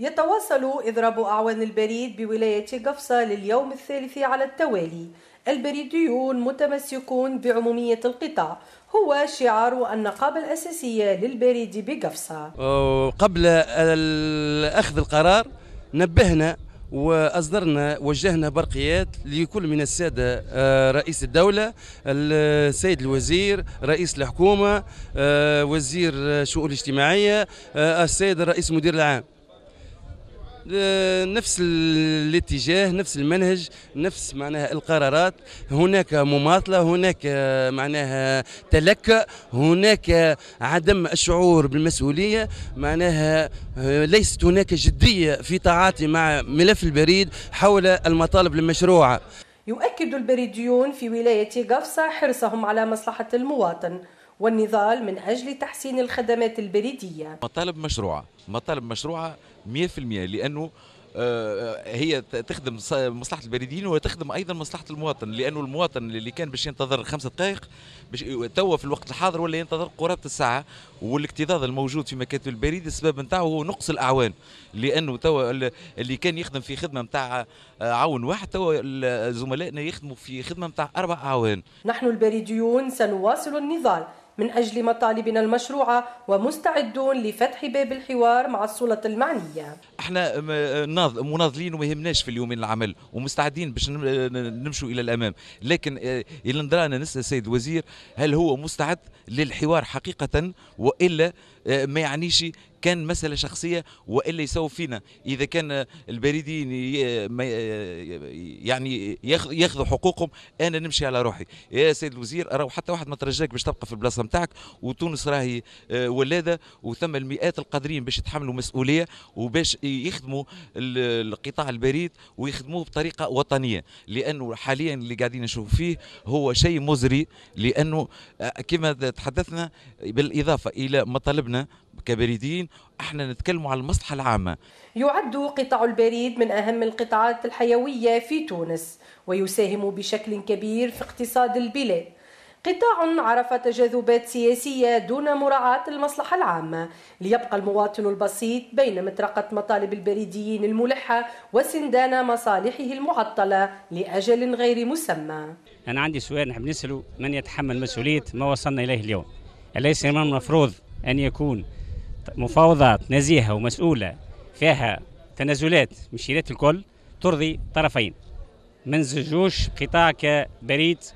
يتواصل إضراب أعوان البريد بولاية قفصة لليوم الثالث على التوالي البريديون متمسكون بعمومية القطاع هو شعار النقابة الأساسية للبريد بقفصة قبل أخذ القرار نبهنا واصدرنا وجهنا برقيات لكل من الساده آه، رئيس الدوله السيد الوزير رئيس الحكومه آه، وزير الشؤون الاجتماعيه آه، السيد الرئيس المدير العام آه، نفس الاتجاه نفس المنهج نفس معناها القرارات هناك مماطله هناك آه، معناها تلكأ هناك عدم الشعور بالمسؤوليه معناها آه، ليست هناك جديه في تعاطي مع ملف البريد حول المطالب المشروعه يؤكد البريديون في ولايه قفصه حرصهم على مصلحه المواطن والنضال من أجل تحسين الخدمات البريدية مطالب مشروعة مطالب مشروعة 100% لأنه آه، آه، هي تخدم مصلحه البريدين وتخدم ايضا مصلحه المواطن لانه المواطن اللي كان باش ينتظر خمسة دقائق باش توا في الوقت الحاضر ولا ينتظر قرابه الساعه والاكتظاظ الموجود في مكاتب البريد السبب نتاعو هو نقص الاعوان لانه توا اللي كان يخدم في خدمه نتاع آه، عون واحد توا زملائنا يخدموا في خدمه نتاع اربع اعوان نحن البريديون سنواصل النضال من أجل مطالبنا المشروعة ومستعدون لفتح باب الحوار مع السلطة المعنية احنا مناضلين وما يهمناش في اليومين العمل ومستعدين باش نمشوا الى الامام لكن آه، الى ندرانا نسال السيد الوزير هل هو مستعد للحوار حقيقه والا آه، ما يعنيش كان مسألة شخصية وإلا يسوي فينا إذا كان البريدين آه، يعني ياخذوا حقوقهم أنا نمشي على روحي يا سيد الوزير راهو حتى واحد ما ترجاك باش تبقى في البلاصة نتاعك وتونس راهي ولادة وثم المئات القادرين باش يتحملوا مسؤولية وباش يخدموا القطاع البريد ويخدموه بطريقه وطنيه لانه حاليا اللي قاعدين نشوف فيه هو شيء مزري لانه آه، كما تحدثنا بالاضافه الى مطالبنا كبريدين احنا نتكلموا على المصلحه العامه يعد قطاع البريد من اهم القطاعات الحيويه في تونس ويساهم بشكل كبير في اقتصاد البلاد قطاع عرف تجاذبات سياسية دون مراعاة المصلحة العامة ليبقى المواطن البسيط بين مطرقة مطالب البريديين الملحة وسندان مصالحه المعطلة لأجل غير مسمى أنا عندي سؤال نحب نسأله من يتحمل مسؤولية ما وصلنا إليه اليوم أليس من المفروض أن يكون مفاوضات نزيهة ومسؤولة فيها تنازلات مشيرات الكل ترضي طرفين زجوش قطاع كبريد